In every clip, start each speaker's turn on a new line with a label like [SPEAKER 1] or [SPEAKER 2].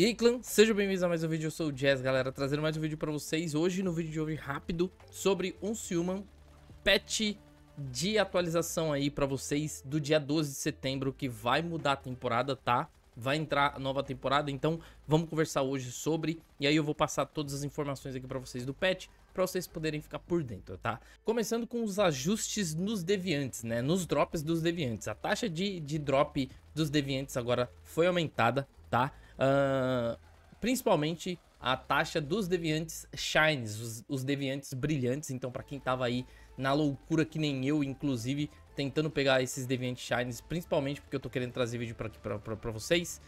[SPEAKER 1] E aí, clã, sejam bem-vindos a mais um vídeo, eu sou o Jazz, galera, trazendo mais um vídeo pra vocês. Hoje, no vídeo de hoje, rápido, sobre um silman patch de atualização aí pra vocês do dia 12 de setembro, que vai mudar a temporada, tá? Vai entrar a nova temporada, então vamos conversar hoje sobre, e aí eu vou passar todas as informações aqui pra vocês do patch, para vocês poderem ficar por dentro, tá? Começando com os ajustes nos deviantes, né? Nos drops dos deviantes. A taxa de, de drop dos deviantes agora foi aumentada, tá? Uh, principalmente a taxa dos deviantes shines, os, os deviantes brilhantes. Então, para quem tava aí na loucura que nem eu, inclusive, tentando pegar esses deviantes shines, principalmente porque eu tô querendo trazer vídeo para aqui para vocês.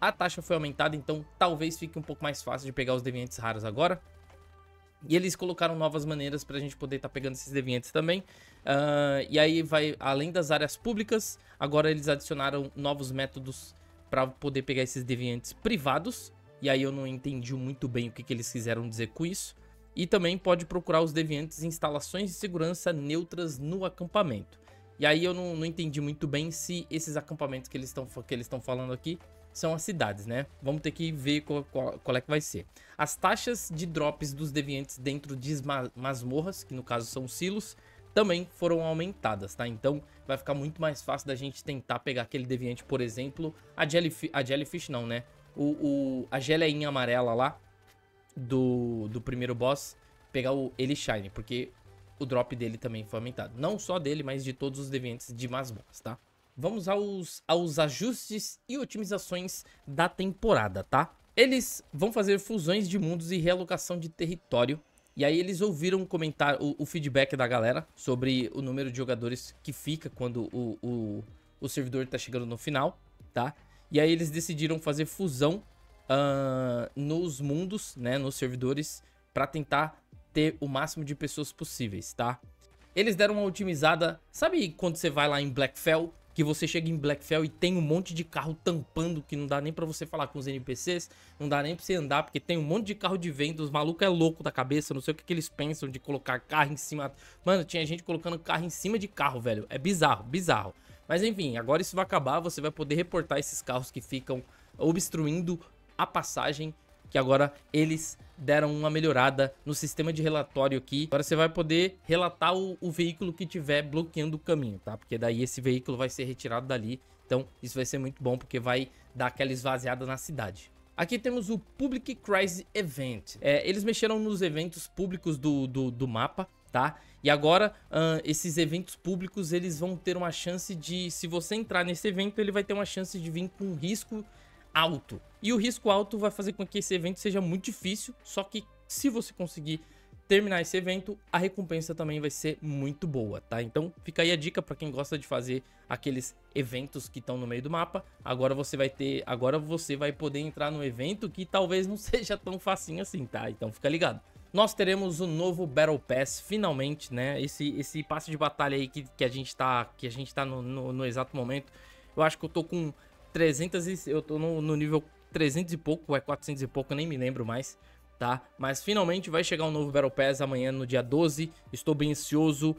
[SPEAKER 1] A taxa foi aumentada, então talvez fique um pouco mais fácil de pegar os deviantes raros agora. E eles colocaram novas maneiras para a gente poder estar tá pegando esses deviantes também. Uh, e aí vai, além das áreas públicas, agora eles adicionaram novos métodos para poder pegar esses deviantes privados. E aí eu não entendi muito bem o que, que eles quiseram dizer com isso. E também pode procurar os deviantes em instalações de segurança neutras no acampamento. E aí eu não, não entendi muito bem se esses acampamentos que eles estão falando aqui são as cidades, né? Vamos ter que ver qual, qual, qual, é que vai ser. As taxas de drops dos deviantes dentro de masmorras, que no caso são silos, também foram aumentadas, tá? Então vai ficar muito mais fácil da gente tentar pegar aquele deviante, por exemplo, a, Jellyf a Jellyfish não, né? O, o, a geleinha amarela lá do, do primeiro boss, pegar o ele porque o drop dele também foi aumentado. Não só dele, mas de todos os deviantes de mais boss, tá? Vamos aos, aos ajustes e otimizações da temporada, tá? Eles vão fazer fusões de mundos e realocação de território e aí eles ouviram comentar o, o, feedback da galera sobre o número de jogadores que fica quando o, o, o servidor tá chegando no final, tá? E aí eles decidiram fazer fusão uh, nos mundos, né? Nos servidores, para tentar ter o máximo de pessoas possíveis, tá? Eles deram uma otimizada. Sabe quando você vai lá em Blackfell que você chega em Blackfell e tem um monte de carro tampando que não dá nem para você falar com os NPCs, não dá nem para você andar, porque tem um monte de carro de venda, os maluco é louco da cabeça, não sei o que, que eles pensam de colocar carro em cima. Mano, tinha gente colocando carro em cima de carro, velho. É bizarro, bizarro. Mas enfim, agora isso vai acabar, você vai poder reportar esses carros que ficam obstruindo a passagem que agora eles deram uma melhorada no sistema de relatório aqui. Agora você vai poder relatar o, o veículo que tiver bloqueando o caminho, tá? Porque daí esse veículo vai ser retirado dali. Então isso vai ser muito bom porque vai dar aquela esvaziada na cidade. Aqui temos o Public Crisis Event. É, eles mexeram nos eventos públicos do, do, do mapa, tá? E agora, uh, esses eventos públicos, eles vão ter uma chance de... Se você entrar nesse evento, ele vai ter uma chance de vir com um risco alto. E o risco alto vai fazer com que esse evento seja muito difícil, só que se você conseguir terminar esse evento, a recompensa também vai ser muito boa, tá? Então fica aí a dica para quem gosta de fazer aqueles eventos que estão no meio do mapa. Agora você vai ter, agora você vai poder entrar no evento que talvez não seja tão facinho assim, tá? Então fica ligado. Nós teremos o um novo Battle Pass finalmente, né? Esse esse passe de batalha aí que, que a gente tá, que a gente tá no, no, no exato momento. Eu acho que eu tô com 300 e, eu tô no, no nível 300 e pouco, é 400 e pouco, nem me lembro mais, tá? Mas finalmente vai chegar um novo Battle Pass amanhã no dia 12, estou bem ansioso.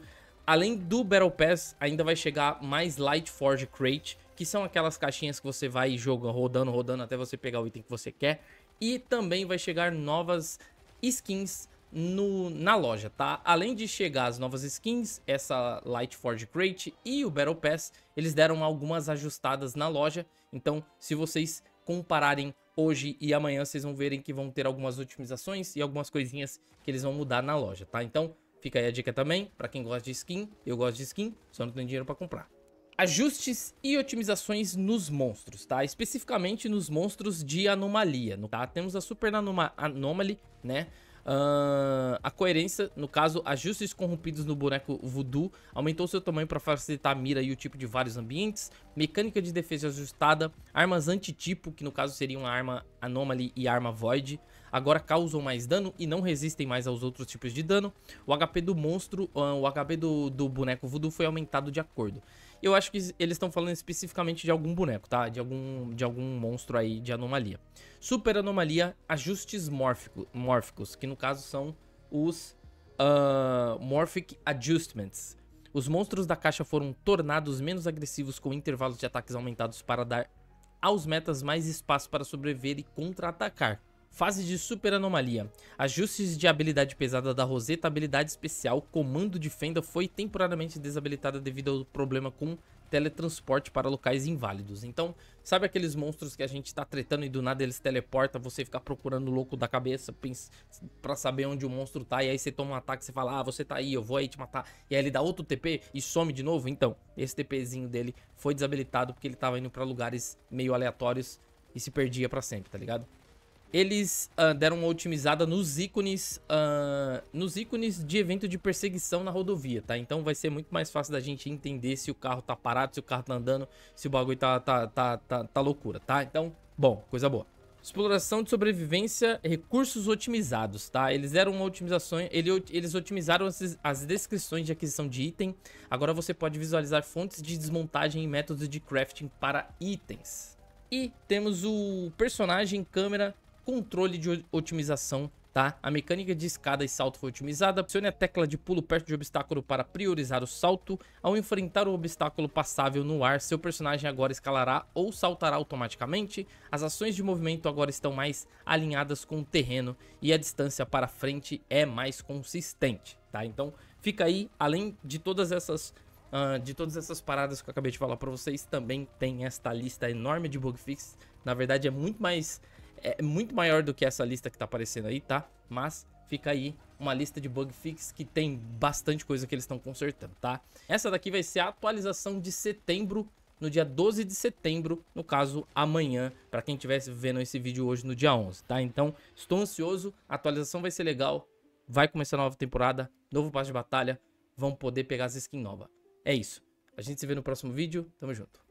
[SPEAKER 1] Além do Battle Pass, ainda vai chegar mais Light Forge Crate, que são aquelas caixinhas que você vai jogando, rodando, rodando até você pegar o item que você quer. E também vai chegar novas skins no, na loja, tá? Além de chegar as novas skins, essa Light Forge Crate e o Battle Pass, eles deram algumas ajustadas na loja. Então, se vocês compararem hoje e amanhã, vocês vão verem que vão ter algumas otimizações e algumas coisinhas que eles vão mudar na loja, tá? Então, fica aí a dica também, para quem gosta de skin, eu gosto de skin, só não tenho dinheiro para comprar. Ajustes e otimizações nos monstros, tá? Especificamente nos monstros de anomalia, tá? Temos a Super Anoma Anomaly, né? Uh, a coerência, no caso, ajustes corrompidos no boneco voodoo aumentou seu tamanho para facilitar a mira e o tipo de vários ambientes, mecânica de defesa ajustada, armas antitipo, que no caso seriam a arma anomaly e a arma void, agora causam mais dano e não resistem mais aos outros tipos de dano. O HP do monstro, ah, o HP do, do boneco voodoo foi aumentado de acordo. Eu acho que eles estão falando especificamente de algum boneco, tá? De algum, de algum monstro aí de anomalia. Super anomalia, ajustes mórfico, mórficos, que no caso são os uh, Morphic Adjustments. Os monstros da caixa foram tornados menos agressivos com intervalos de ataques aumentados para dar aos metas mais espaço para sobreviver e contra-atacar. Fase de super anomalia. Ajustes de habilidade pesada da Roseta, habilidade especial, comando de fenda foi temporariamente desabilitada devido ao problema com teletransporte para locais inválidos. Então, sabe aqueles monstros que a gente tá tretando e do nada eles teleportam, você fica procurando o louco da cabeça para saber onde o monstro tá, e aí você toma um ataque, você fala, ah, você tá aí, eu vou aí te matar, e aí ele dá outro TP e some de novo? Então, esse TPzinho dele foi desabilitado porque ele tava indo para lugares meio aleatórios e se perdia para sempre, tá ligado? eles uh, deram uma otimizada nos ícones, uh, nos ícones de evento de perseguição na rodovia, tá? Então vai ser muito mais fácil da gente entender se o carro tá parado, se o carro tá andando, se o bagulho tá, tá, tá, tá, tá loucura, tá? Então, bom, coisa boa. Exploração de sobrevivência, recursos otimizados, tá? Eles deram uma otimização, ele, eles otimizaram as, as, descrições de aquisição de item. Agora você pode visualizar fontes de desmontagem e métodos de crafting para itens. E temos o personagem, câmera, controle de otimização tá? A mecânica de escada e salto foi otimizada. Pressione a tecla de pulo perto de obstáculo para priorizar o salto. Ao enfrentar o obstáculo passável no ar, seu personagem agora escalará ou saltará automaticamente. As ações de movimento agora estão mais alinhadas com o terreno e a distância para frente é mais consistente, tá? Então fica aí, além de todas essas... Uh, de todas essas paradas que eu acabei de falar para vocês, também tem esta lista enorme de bug fixes. Na verdade, é muito mais é muito maior do que essa lista que tá aparecendo aí, tá? Mas fica aí uma lista de bug fix que tem bastante coisa que eles estão consertando, tá? Essa daqui vai ser a atualização de setembro, no dia 12 de setembro, no caso amanhã, para quem estivesse vendo esse vídeo hoje no dia 11, tá? Então, estou ansioso, a atualização vai ser legal, vai começar a nova temporada, novo passo de batalha, vão poder pegar as skins novas. É isso. A gente se vê no próximo vídeo, tamo junto.